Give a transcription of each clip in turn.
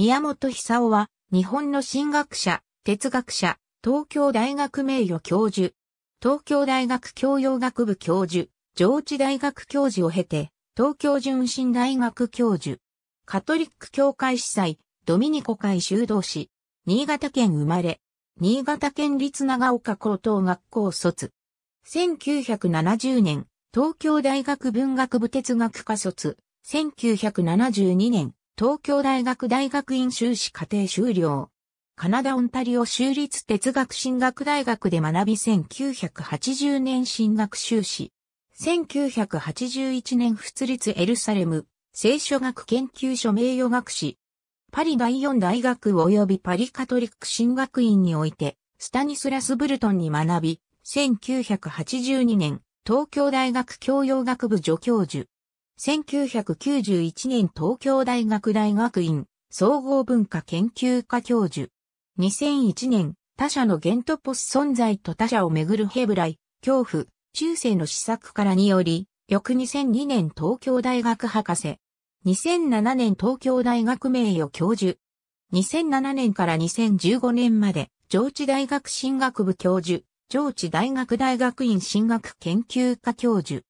宮本久夫は、日本の神学者、哲学者、東京大学名誉教授、東京大学教養学部教授、上智大学教授を経て、東京純真大学教授、カトリック教会司祭、ドミニコ会修道士、新潟県生まれ、新潟県立長岡高等学校卒。1970年、東京大学文学部哲学科卒。1972年、東京大学大学院修士課程修了。カナダ・オンタリオ州立哲学進学大学で学び1980年進学修士。1981年仏立エルサレム、聖書学研究所名誉学士。パリ第4大学及びパリカトリック進学院において、スタニスラス・ブルトンに学び、1982年、東京大学教養学部助教授。1991年東京大学大学院総合文化研究科教授。2001年他者のゲントポス存在と他者をめぐるヘブライ、恐怖、中世の施策からにより、翌2002年東京大学博士。2007年東京大学名誉教授。2007年から2015年まで、上智大学進学部教授、上智大学大学院進学研究科教授。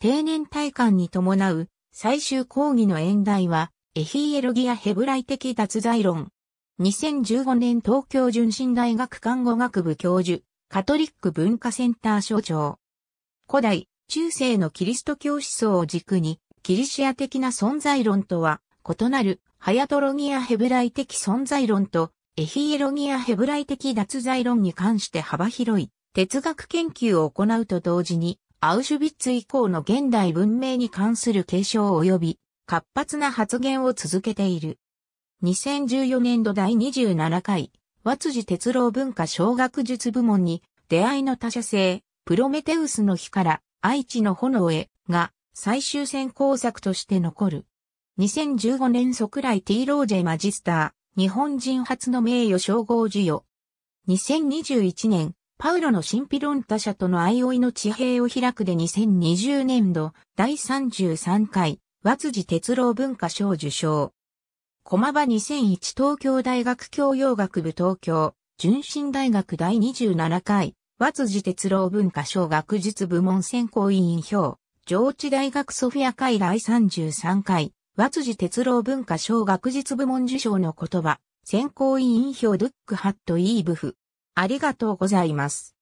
定年退官に伴う最終講義の演題は、エヒエルギアヘブライ的脱罪論。2015年東京純真大学看護学部教授、カトリック文化センター所長。古代、中世のキリスト教思想を軸に、キリシア的な存在論とは異なる、ハヤトロギアヘブライ的存在論と、エヒエロギアヘブライ的脱罪論に関して幅広い哲学研究を行うと同時に、アウシュビッツ以降の現代文明に関する継承及び活発な発言を続けている。2014年度第27回、和辻哲郎文化小学術部門に、出会いの他者性、プロメテウスの日から愛知の炎へが最終選考作として残る。2015年即来 T ロージェマジスター、日本人初の名誉称号授与。2021年、パウロの神秘論他者との相生いの地平を開くで2020年度第33回、和辻哲郎文化賞受賞。駒場2001東京大学教養学部東京、純真大学第27回、和辻哲郎文化賞学術部門選考委員票、上智大学ソフィア会第33回、和辻哲郎文化賞学術部門受賞の言葉、選考委員票ドックハットイーブフ。ありがとうございます。